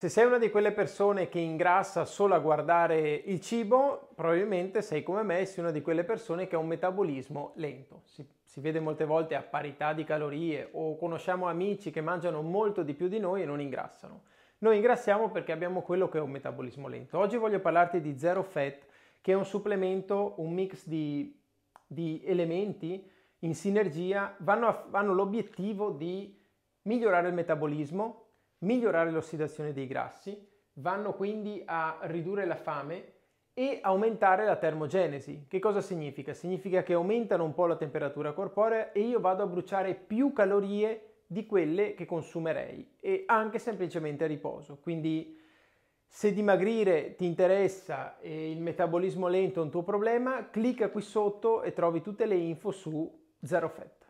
Se sei una di quelle persone che ingrassa solo a guardare il cibo, probabilmente sei come me, sei una di quelle persone che ha un metabolismo lento. Si, si, vede molte volte a parità di calorie o conosciamo amici che mangiano molto di più di noi e non ingrassano. Noi ingrassiamo perché abbiamo quello che è un metabolismo lento. Oggi voglio parlarti di Zero Fat, che è un supplemento, un mix di, di elementi in sinergia, vanno, a, hanno l'obiettivo di migliorare il metabolismo, migliorare l'ossidazione dei grassi, vanno quindi a ridurre la fame e aumentare la termogenesi. Che cosa significa? Significa che aumentano un po' la temperatura corporea e io vado a bruciare più calorie di quelle che consumerei e anche semplicemente a riposo. Quindi se dimagrire ti interessa e il metabolismo lento è un tuo problema, clicca qui sotto e trovi tutte le info su Zero Fat.